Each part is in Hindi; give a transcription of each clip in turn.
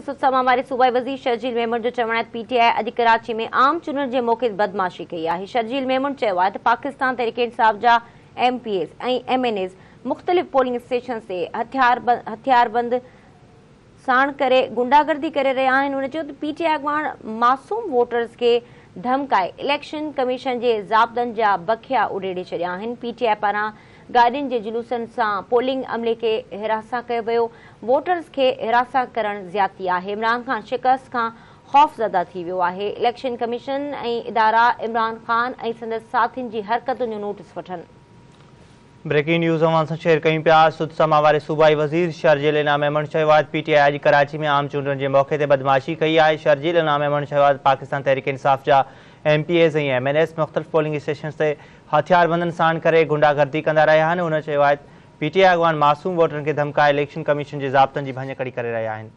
इस उत्सव માં અમારે સુબાઈ વઝીર શર્જીલ મેમણ જો ચમણાત પીટીઆઈ અધિકરાચી મે આમ ચુનર જે મોકે બદમાશી કહી આહી શર્જીલ મેમણ ચેવાત પાकिस्तान तहरीक इंसाफ जा एमपीएस ऐं एमएनएस मुख़्तलिफ़ पोलिंग स्टेशन ते हथियारबंद साण करे गुंडागर्दी कर रहा आहिनि पीटीआई अॻवान मासूम वोटर्स खे धमकाए इलेक्शन कमीशन जे ज़ाब्तनि जा बखिया उडेड़े छॾिया आहिनि पीटीआई पारां गाडियुनि जे जुलूसनि सां पोलिंग अमले खे हिरासा कयो वियो वोटर्स खे हिरासा करण ज़्याती आहे इमरान खान शिकस्त खां ख़ौफ़ ज़दा थी वियो आहे इलेक्शन कमीशन ऐं इदारा इमरान खान ऐं संदसि साथियुनि जी हरकतुनि जो नोटिस वठनि ब्रेकिंग न्यूज हम आप शेयर क्यों पा सुद समा वे सूबाई वजीर Sharjeel Inam Ahmed Shahwad P T I Karachi में आम चूंड के मौके पर बदमाशी कई है Sharjeel Inam Ahmed Shahwad Pakistan Tehreek Insaf M P S या एम एन एस मुख़्तलिफ़ पोलिंग स्टेशन ते हथियार बंदनि साण करे गुंडा गर्दी कंदा रहिया आहिनि हुन चयो आहे पी टी आई अगवान मासूम वोटरनि खे धमकाए इलेक्शन कमीशन जे ज़ाब्तनि जी भञकड़ी करे रहिया आहिनि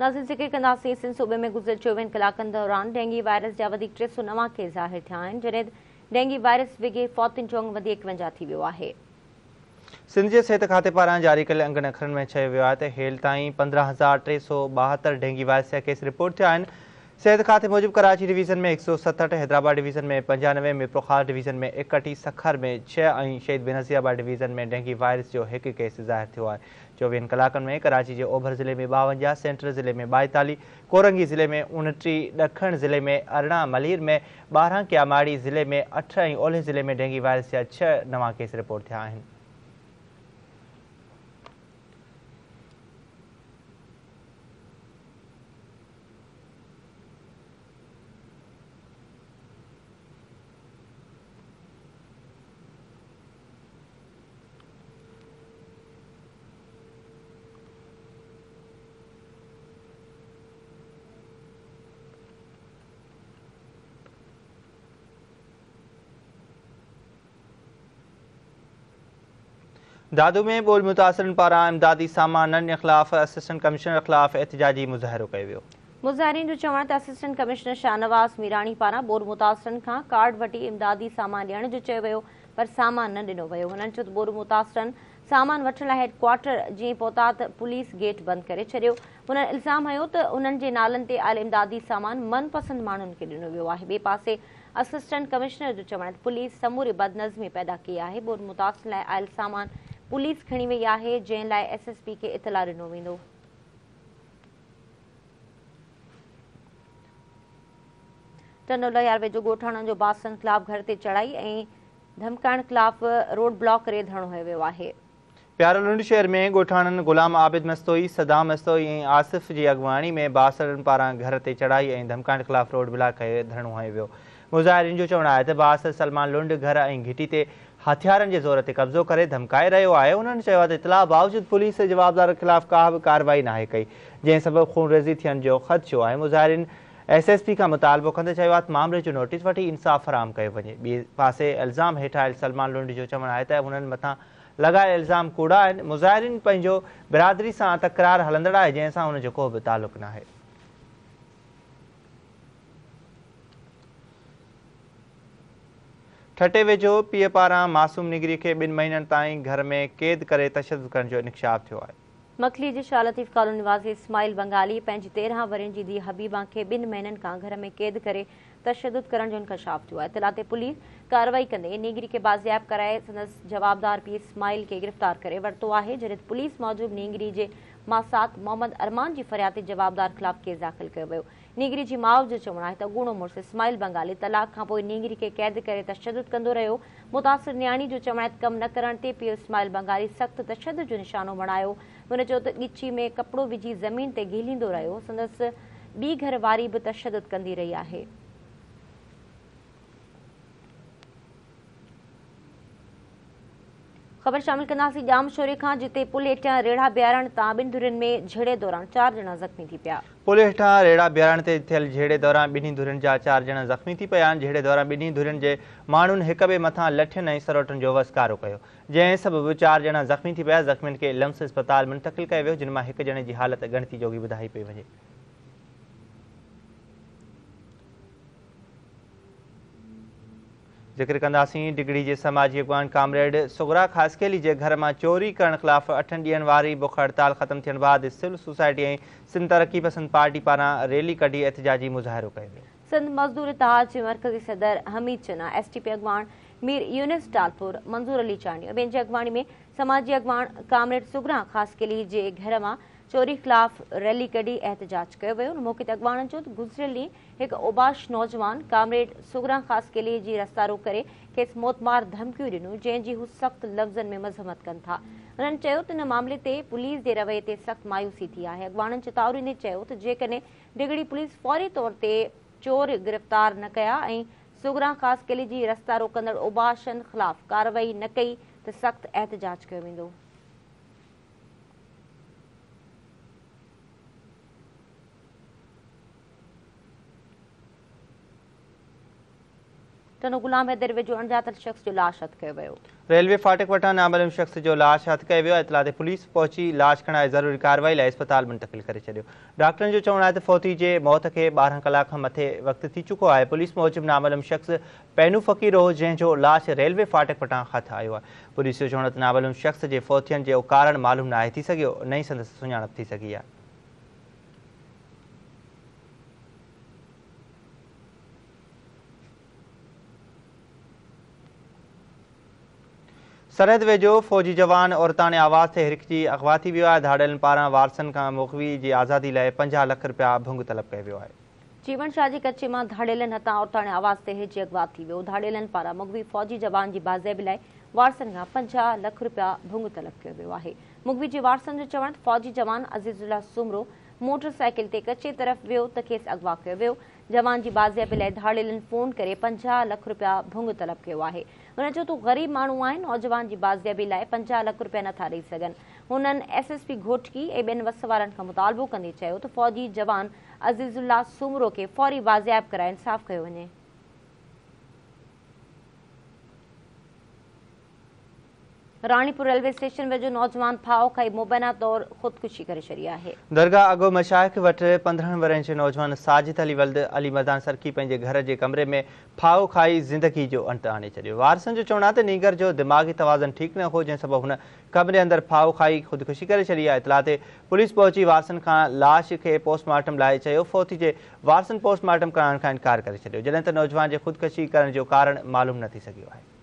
नाजिन जिक्र कंदासीं सिंध सूबे में गुज़िरियल चोवीहनि कलाकनि दौरान डेंगी वायरस जा वधीक टे सौ नव केस ज़ाहिर थिया आहिनि जॾहिं डेंगी वायरस विगे फौतियुनि जो अंग एकवंजाह थी वियो आहे सिंध जे सिहत खाते पारां जारी कयल अंगनि अखरनि में चयो वियो आहे त हेल ताईं पंद्रहं हज़ार टे सौ ॿाहतरि डेंगी वायरस जा केस रिपोर्ट थिया आहिनि सेहत खाते मुजब कराची डिवीज़न में एक सौ सतहठ हैदराबाद डिवीज़न में पंजानवे मिरपुर खास डिवीज़न में एकहठी सखर में छह ऐं शहीद बिन डिवीज़न में डेंगी वायरस जो एक केस ज़ाहिर थियो आहे चोवीहनि कलाकनि में कराची के ओभर ज़िले में बवंजा सेंट्रल ज़िले में ॿाएतालीह कोरंगी ज़िले में उणटीह ॾखण ज़िले में अरड़ा मलिर में बारह क्यामाड़ी ज़िले में अठ ऐं ओलह ज़िले में डेंगी वायरस जा छह नवां केस रिपोर्ट थे दादू में ॿोल मुतासिरनि पारां इमदादी सामाननि ख़िलाफ़ु असिस्टेंट कमिश्नर ख़िलाफ़ु एहतिजाजी मुज़ाहिरो कयो वियो मुज़ाहिरीन जो चवणु त असिस्टेंट कमिश्नर शाहनवाज़ मीराणी पारां ॿोल मुतासिरनि खां कार्ड वठी इमदादी सामान ॾियण जो चयो वियो पर सामान न ॾिनो वियो हुननि चयो त ॿोल मुतासिरनि सामान वठण लाइ हेडक्वार्टर जीअं पहुता त पुलिस गेट बंदि करे छॾियो हुननि इल्ज़ाम हयो त उन्हनि जे नालनि ते आयल इमदादी सामान मनपसंदि माण्हुनि खे ॾिनो वियो आहे ॿिए पासे असिस्टेंट कमिश्नर जो चवणु आहे त पुलिस समूरी बदनज़मी पैदा कई आहे ॿोल मुतासिर लाइ आयल सामान पुलिस खणी वई आहे जंहिं लाइ एस एस पी खे इतलाउ ॾिनो वेंदो टनोला यारवे जो ॻोठाणनि जो बासनि ख़िलाफ़ घर ते चढ़ाई ऐं धमकाइण ख़िलाफ़ रोड ब्लॉक करे धरणो वियो आहे प्यारोलुंड शहर में ॻोठाणनि ग़ुलाम आबिद मस्तोई सदा मस्तोई ऐं आसिफ़ जी अॻुवाणी में बासरनि पारां घर ते चढ़ाई ऐं धमकाइण ख़िलाफ़ रोड ब्लॉक करे धरणो हयो वियो जो चवणु आहे त बासर सलमान लुंड घर ऐं घिटी ते हथियारनि जे ज़ोर ते कब्ज़ो करे धमकाए रहियो आहे हुननि चयो आहे त इतलाउ बावजूदु पुलिस जवाबदार ख़िलाफ़ का बि कार्यवाई नाहे कई जंहिं सब ख़ून रेज़ी थियण जो ख़दशो थियो आहे मुज़ाहिरीन एस एस पी खां मुतालबो कंदे चयो आहे मामले जो नोटिस वठी इंसाफ़ फराम कयो वञे ॿिए पासे इल्ज़ाम हेठा आयल सलमान लुंड जो चवणु आहे त हुननि मथां लगायल इल्ज़ाम कूड़ा आहिनि मुज़ाहिरीन पंहिंजो बिरादरी सां तकरार हलंदड़ आहे जंहिंसां हुनजो को बि तालुक़ न आहे ठटे वेझो पीउ पारां मासूम निगरी खे ॿिनि महीननि ताईं घर में क़ैद करे तशदुद करण जो इनकशाफ़ थियो आहे मखली जे शाह लतीफ़ कॉलोनी निवासी इस्माइल बंगाली पंहिंजी तेरहं वरनि जी धीउ हबीबा खे ॿिनि महीननि खां घर में क़ैद करे तशदुद करण जो इनकशाफ़ थियो आहे इतला ते पुलिस कार्रवाई कंदे नीगरी खे बाज़ियाब कराए संदसि जवाबदार पीउ इस्माइल खे गिरफ़्तार करे वरितो आहे जॾहिं पुलिस मौजूदु नीगरी जे मासात मोहम्मद अरमान जी फरियाद ते जवाबदार ख़िलाफ़ु केस दाख़िल कयो वियो नीगरी की माउ जो चवणु आहे त अॻूणो मुड़ुसु बंगाली तलाक खां पोइ नीगरी क़ैद कर तशद कंदो रो मुतासिर न्याणी जो चवण आहे त न करण ते पीउ बंगाली सख्त तशद जो निशानो बणायो उन चयो त में कपड़ो विझी ज़मीन ते घिलींदो रहियो संदसि ॿी घर वारी बि तशदुद कंदी रही आहे ख़बर शामिल शामिलंदासीं जाम छोरे जिते पुल हेठां रेड़ा बीहारण ते थियल झेड़े दौरान ॿिन्ही धुरियुनि जा चार ॼणा ज़ख़्मी थी पिया आहिनि जहिड़े दौरान ॿिन्ही धुरियुनि जे माण्हुनि हिक ॿिए मथां लठियुनि ऐं सरोटनि जो वसकारो कयो जंहिं सभु चार ॼणा ज़ख़्मी थी पिया ज़ख़्मनि खे लम्स अस्पताल मुंतक़िल कयो वियो जिन मां हिक ॼणे जी हालत गणती जोगी ॿुधाई पई वञे ज़िक्र कंदासीं डिगड़ी जे समाजी अॻवान कामरेड सुगरा खासकेली जे घर मां चोरी करण ख़िलाफ़ु अठनि ॾींहनि वारी बुख हड़ताल ख़त्म थियण बाद सिविल सोसाइटी ऐं सिंध तरक़ी पसंदि पार्टी पारां रैली कढी एहतिजाजी मुज़ाहिरो कयो वियो सिंध मज़दूर इतिहाद जे मर्कज़ी सदर Hameed Channa S T P अॻवान मीर यूनिस टालपुर मंज़ूर अली चांडियो ॿियनि जी अॻवाणी में समाजी अॻवान कामरेड सुगरा खासकेली जे घर मां चोरी खिलाफ रैली कडी એહતજાજ કयो वियो मौक़े ते अॻवाननि चयो ओबाश नौजवान कामरेड सुगरा ख़ासकेली जी रस्तारो करे खेसि मौतमार धमकियूं दिनों जंहिंजी सख़्त लफ्जन में मज़मत कनि था उन्हनि चयो इन मामले ते पुलिस के रवैये से सख़्त मायूसी थी आहे अॻवाननि चेतावनींदे चयो त डिगड़ी पुलिस फौरी तौर ते चोर गिरफ़्तार न कया ऐं सुगरा ख़ासकेली जी रस्ता रोकंदड़ उबाशनि ख़िलाफ़ कार्रवाई न कई तो सख़्त एहतजाज किया वेंदो ॾिसणु ग़ुलाम हैदर वेझो अणॼातल शख़्स जो लाश हथ कयो वियो रेलवे फाटक वटां नामलूम शख़्स जो लाश हथ कयो वियो इतला पुलिस पहुची लाश खणाए ज़रूरी कार्रवाई लाइ इस्पताल मुंतकिल करे छॾियो डॉक्टरनि जो चवणु आहे त फ़ौती जे मौत के ॿारहं कलाक मथे वक्त थी चुको है पुलिस मौजिब नामलूम शख़्स पैनू फ़क़ीर हो जंहिंजो लाश रेलवे फाटक वटां हथ आयो आहे पुलिस जो चवणु त नामलूम शख़्स जे फ़ौतियुनि जो कारण मालूम न आहे थी सघियो नई संदसि सुञाणप थी सघी आहे सरहद वेझो फ़ौजी जवान औरताने आवाज़ ते हिरकजी अगवाती वियो आहे धाड़ियलनि पारां वारसनि खां मोखवी जी आज़ादी लाइ पंजाह लख रुपया भुंग तलब कयो वियो आहे जीवन शाह जी कच्चे मां धाड़ियलनि हथां औरताने आवाज़ ते हिरकजी अगवा थी वियो धाड़ियलनि पारां मुगवी फ़ौजी जवान जी बाज़ेबी लाइ वारसनि खां पंजाह लख रुपया भुंग तलब कयो वियो आहे मुगवी जे वारसनि जो चवणु त फ़ौजी जवान अज़ीज़ुल्ला सुमरो मोटरसाइकिल ते कच्चे तरफ़ वियो त खेसि अगवा कयो वियो जवान जी बाज़ेबी लाइ धाड़ियलनि फ़ोन करे पंजाह लख रुपया भुंग तलब कयो आहे हुन चयो तूं ग़रीब माण्हू आइ नौजवान जी बाज़ियाबी लाइ पंजाह लख रुपया नथा ॾेई सघनि हुननि एस एस पी घोटकी ऐं ॿियनि वस वारनि खां मुतालबो कंदे चयो त फ़ौजी जवान अज़ीज़ुल्ला सुमरो खे फौरी वाजियाबु कराए इन साफ़ु कयो वञे રાણીપુર રેલવે સ્ટેશન વેજો નોજવાન ફાઓ ખાઈ મોબાના દોર ખુદકુશી કરે છડિયા હે દરગાહ અગો મશાયખ વટ 15 વરન જે નોજવાન સાજિદ અલી વલ્દ અલી મદાન सरकी पंहिंजे घर जे कमरे में फाओ खाई ज़िंदगी जो अंत आणे छॾियो वारसनि जो चवणु आहे नीगर जो दिमाग़ी तवाज़न ठीक न हो जैसे सबबु हुन कमरे अंदर फाओ खाई ख़ुदकुशी करे छॾी आहे इतलाह पुलिस पहुची वारसन खां लाश के पोस्टमार्टम लाए चयो फौती जे पोस्टमार्टम कराइण खां इनकार करे छॾियो जॾहिं त नौजवान जे ख़ुदकुशी करण जो कारण मालूम न थी सघियो आहे